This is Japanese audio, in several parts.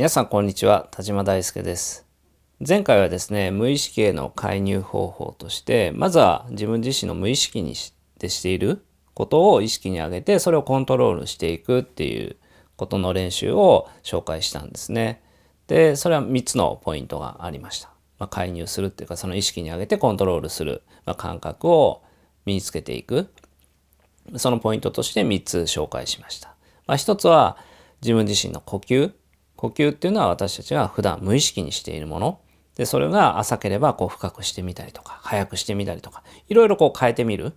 皆さんこんにちは田島大輔です前回はですね無意識への介入方法としてまずは自分自身の無意識にしてしていることを意識に上げてそれをコントロールしていくっていうことの練習を紹介したんですねでそれは3つのポイントがありました、まあ、介入するっていうかその意識に上げてコントロールする、まあ、感覚を身につけていくそのポイントとして3つ紹介しました、まあ、1つは自分自身の呼吸呼吸っていうのは私たちが普段無意識にしているもの。で、それが浅ければこう深くしてみたりとか、早くしてみたりとか、いろいろこう変えてみる。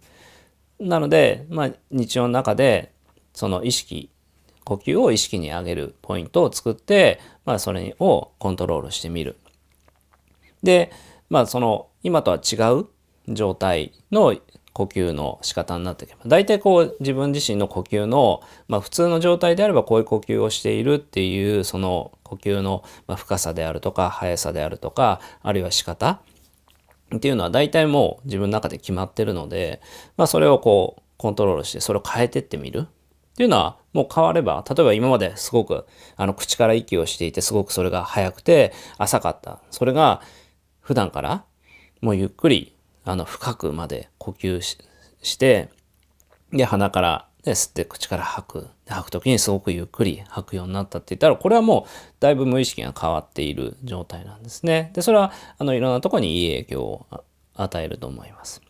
なので、まあ日常の中でその意識、呼吸を意識に上げるポイントを作って、まあそれをコントロールしてみる。で、まあその今とは違う状態の呼吸の仕方になっていけば大体こう自分自身の呼吸の、まあ、普通の状態であればこういう呼吸をしているっていうその呼吸の深さであるとか速さであるとかあるいは仕方っていうのは大体もう自分の中で決まってるので、まあ、それをこうコントロールしてそれを変えてってみるっていうのはもう変われば例えば今まですごくあの口から息をしていてすごくそれが速くて浅かったそれが普段からもうゆっくりあの、深くまで呼吸しして、で、鼻から、ね、吸って口から吐く。吐く時にすごくゆっくり吐くようになったって言ったら、これはもうだいぶ無意識が変わっている状態なんですね。で、それは、あの、いろんなとこにいい影響を与えると思います。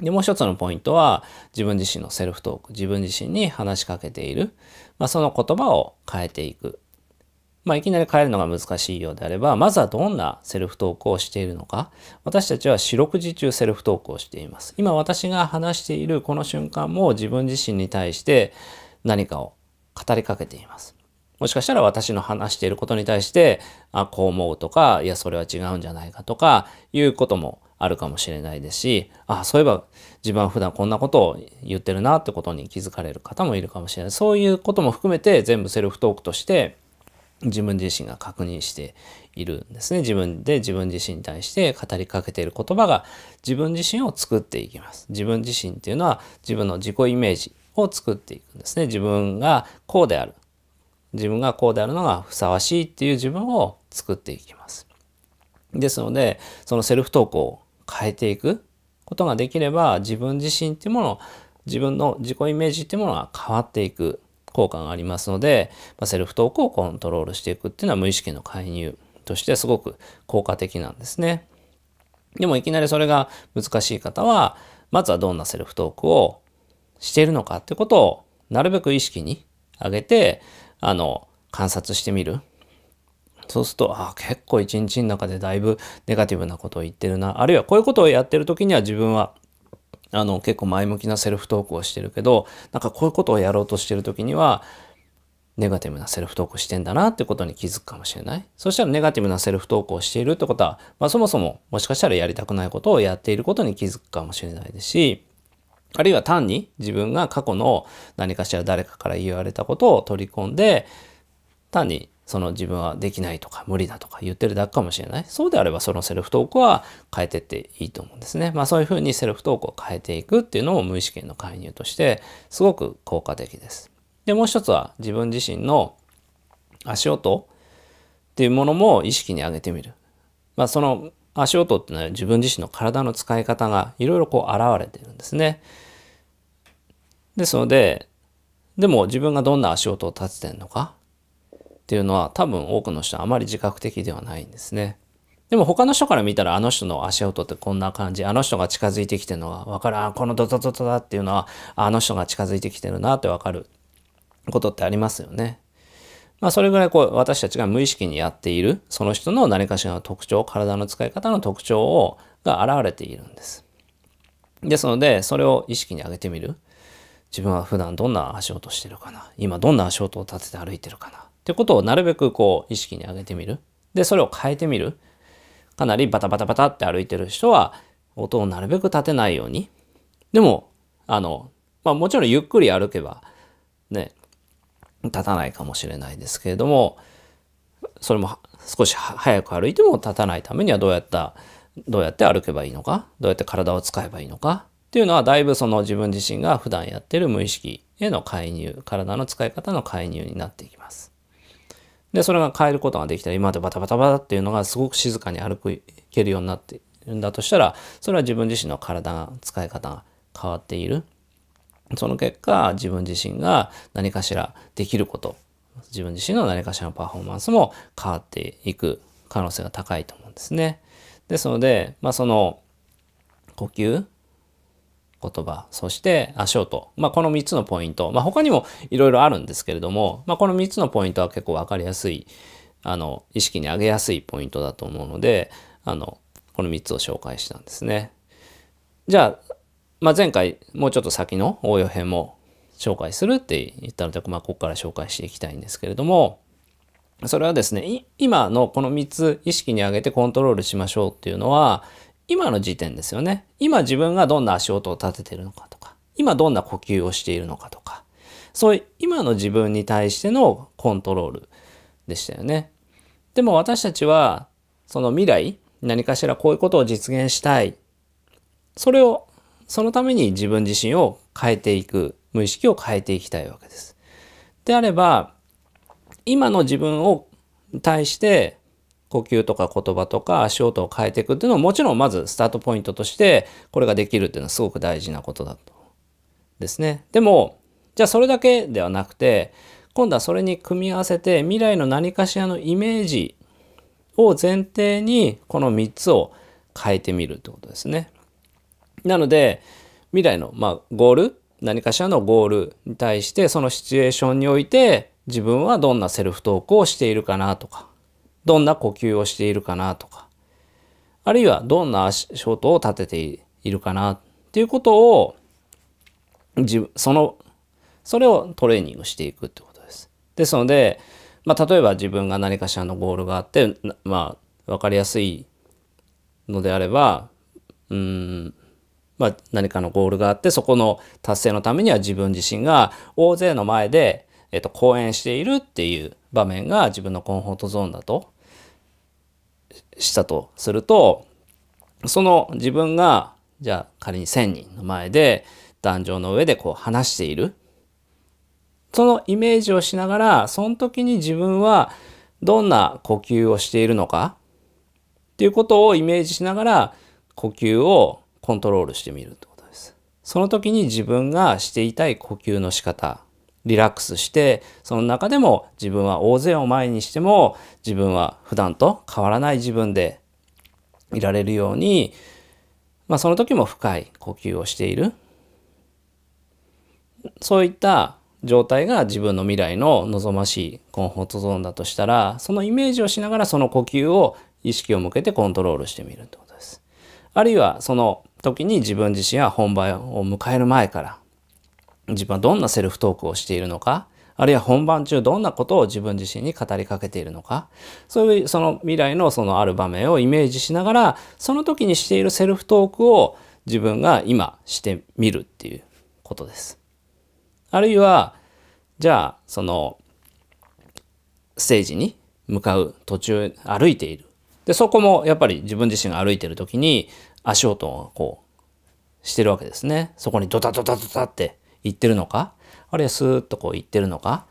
で、もう一つのポイントは、自分自身のセルフトーク、自分自身に話しかけている、まあ、その言葉を変えていくまあ、いきなり変えるのが難しいようであれば、まずはどんなセルフトークをしているのか。私たちは四六時中セルフトークをしています。今私が話しているこの瞬間も自分自身に対して何かを語りかけています。もしかしたら私の話していることに対して、あ、こう思うとか、いや、それは違うんじゃないかとか、いうこともあるかもしれないですし、あ、そういえば自分は普段こんなことを言ってるなってことに気づかれる方もいるかもしれない。そういうことも含めて全部セルフトークとして自分自身が確認しているんですね。自分で自分自身に対して語りかけている言葉が自分自身を作っていきます。自分自身っていうのは自分の自己イメージを作っていくんですね。自分がこうである。自分がこうであるのがふさわしいっていう自分を作っていきます。ですので、そのセルフ投稿を変えていくことができれば自分自身っていうものを自分の自己イメージっていうものが変わっていく効果がありますので、まあ、セルフトークをコントロールしていくっていうのは無意識の介入としてすごく効果的なんですね。でもいきなりそれが難しい方は、まずはどんなセルフトークをしているのかってことをなるべく意識に上げて、あの、観察してみる。そうすると、ああ、結構一日の中でだいぶネガティブなことを言ってるな。あるいはこういうことをやってる時には自分はあの、結構前向きなセルフトークをしてるけど、なんかこういうことをやろうとしてる時には、ネガティブなセルフトークしてんだなってことに気づくかもしれない。そしたらネガティブなセルフトークをしているってことは、まあそもそももしかしたらやりたくないことをやっていることに気づくかもしれないですし、あるいは単に自分が過去の何かしら誰かから言われたことを取り込んで、単にその自分はできないとか無理だとか言ってるだけかもしれない。そうであればそのセルフトークは変えてっていいと思うんですね。まあそういうふうにセルフトークを変えていくっていうのも無意識への介入としてすごく効果的です。で、もう一つは自分自身の足音っていうものも意識に上げてみる。まあその足音っていうのは自分自身の体の使い方がいろいろこう現れてるんですね。ですので、でも自分がどんな足音を立ててるのかっていうのは多分多くの人はあまり自覚的ではないんですね。でも他の人から見たらあの人の足音ってこんな感じ、あの人が近づいてきてるのがわかる、あ、このドドドドだっていうのはあの人が近づいてきてるなってわかることってありますよね。まあそれぐらいこう私たちが無意識にやっているその人の何かしらの特徴、体の使い方の特徴をが現れているんです。ですのでそれを意識に上げてみる。自分は普段どんな足音してるかな今どんな足音を立てて歩いてるかなってことをなるべくこう意識に上げてみる。で、それを変えてみる。かなりバタバタバタって歩いてる人は音をなるべく立てないように。でも、あの、まあもちろんゆっくり歩けばね、立たないかもしれないですけれども、それも少し早く歩いても立たないためにはどうやった、どうやって歩けばいいのか、どうやって体を使えばいいのかっていうのはだいぶその自分自身が普段やってる無意識への介入、体の使い方の介入になっていきます。で、それが変えることができたら、今までバタバタバタっていうのがすごく静かに歩けるようになっているんだとしたら、それは自分自身の体が、使い方が変わっている。その結果、自分自身が何かしらできること、自分自身の何かしらのパフォーマンスも変わっていく可能性が高いと思うんですね。ですので、まあ、その呼吸言葉、そして足音。まあ、この3つのポイント。まあ、他にもいろいろあるんですけれども、まあ、この3つのポイントは結構わかりやすい、あの、意識に上げやすいポイントだと思うので、あの、この3つを紹介したんですね。じゃあ、まあ、前回、もうちょっと先の応用編も紹介するって言ったので、まあ、ここから紹介していきたいんですけれども、それはですね、今のこの3つ意識に上げてコントロールしましょうっていうのは、今の時点ですよね。今自分がどんな足音を立てているのかとか、今どんな呼吸をしているのかとか、そういう今の自分に対してのコントロールでしたよね。でも私たちは、その未来、何かしらこういうことを実現したい。それを、そのために自分自身を変えていく、無意識を変えていきたいわけです。であれば、今の自分を対して呼吸とか言葉とか足音を変えていくっていうのはもちろんまずスタートポイントとしてこれができるっていうのはすごく大事なことだと。ですね。でも、じゃあそれだけではなくて、今度はそれに組み合わせて未来の何かしらのイメージを前提にこの3つを変えてみるってことですね。なので、未来の、まあ、ゴール、何かしらのゴールに対してそのシチュエーションにおいて自分はどんなセルフトークをしているかなとかどんな呼吸をしているかなとか、あるいはどんな足音を立てているかなっていうことを、自その、それをトレーニングしていくってことです。ですので、まあ、例えば自分が何かしらのゴールがあって、まあ、わかりやすいのであれば、うん、まあ、何かのゴールがあって、そこの達成のためには自分自身が大勢の前で、えっと、講演しているっていう場面が自分のコンフォートゾーンだとしたとすると、その自分が、じゃあ仮に1000人の前で壇上の上でこう話している。そのイメージをしながら、その時に自分はどんな呼吸をしているのかっていうことをイメージしながら呼吸をコントロールしてみるってことです。その時に自分がしていたい呼吸の仕方リラックスして、その中でも自分は大勢を前にしても、自分は普段と変わらない自分でいられるように、まあその時も深い呼吸をしている。そういった状態が自分の未来の望ましいコンフォートゾーンだとしたら、そのイメージをしながらその呼吸を意識を向けてコントロールしてみるってことです。あるいはその時に自分自身は本番を迎える前から自分はどんなセルフトークをしているのか、あるいは本番中どんなことを自分自身に語りかけているのか、そういうその未来のそのある場面をイメージしながら、その時にしているセルフトークを自分が今してみるっていうことです。あるいは、じゃあ、その、ステージに向かう途中歩いている。で、そこもやっぱり自分自身が歩いてる時に足音をこうしてるわけですね。そこにドタドタドタって行ってるのかあるいはスーッとこう行ってるのか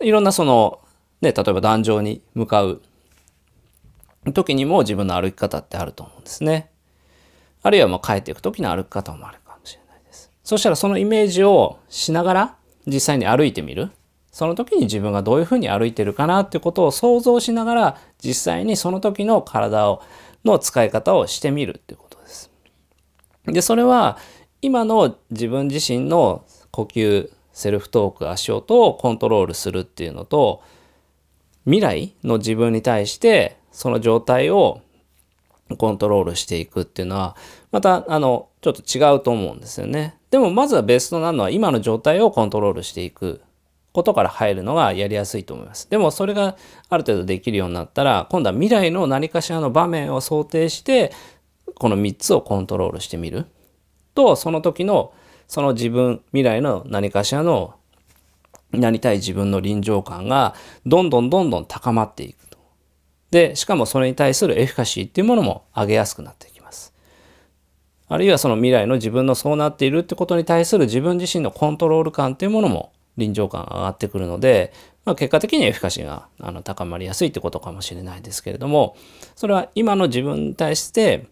いろんなその、ね、例えば壇上に向かう時にも自分の歩き方ってあると思うんですね。あるいはまあ帰っていく時の歩き方もあるかもしれないです。そしたらそのイメージをしながら実際に歩いてみる。その時に自分がどういうふうに歩いてるかなっていうことを想像しながら実際にその時の体をの使い方をしてみるっていうことです。で、それは今の自分自身の呼吸セルフトーク足音をコントロールするっていうのと未来の自分に対してその状態をコントロールしていくっていうのはまたあのちょっと違うと思うんですよね。でもまずはベストなのは今の状態をコントロールしていくことから入るのがやりやすいと思います。でもそれがある程度できるようになったら今度は未来の何かしらの場面を想定してこの3つをコントロールしてみる。とその時のその自分未来の何かしらのなりたい自分の臨場感がどんどんどんどん高まっていくと。でしかもそれに対するエフィカシーっていうものも上げやすくなっていきます。あるいはその未来の自分のそうなっているってことに対する自分自身のコントロール感っていうものも臨場感が上がってくるので、まあ、結果的にエフィカシーがあの高まりやすいってことかもしれないですけれどもそれは今の自分に対して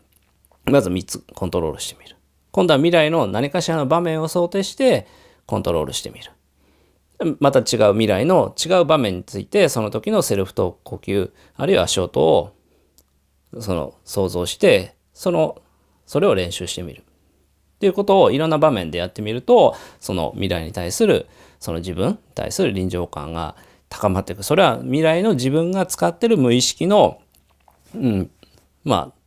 まず3つコントロールしてみる。今度は未来の何かしらの場面を想定してコントロールしてみる。また違う未来の違う場面についてその時のセルフと呼吸あるいは足音をその想像してそのそれを練習してみるっていうことをいろんな場面でやってみるとその未来に対するその自分に対する臨場感が高まっていくそれは未来の自分が使ってる無意識の、うん、まあ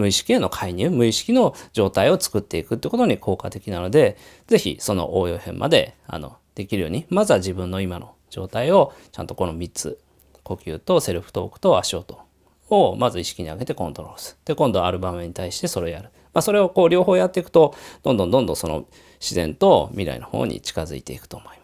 無意識への介入、無意識の状態を作っていくってことに効果的なので、ぜひその応用編まで、あの、できるように、まずは自分の今の状態を、ちゃんとこの3つ、呼吸とセルフトークと足音をまず意識に上げてコントロールする。で、今度はアルバムに対してそれをやる。まあ、それをこう両方やっていくと、どんどんどんどんその自然と未来の方に近づいていくと思います。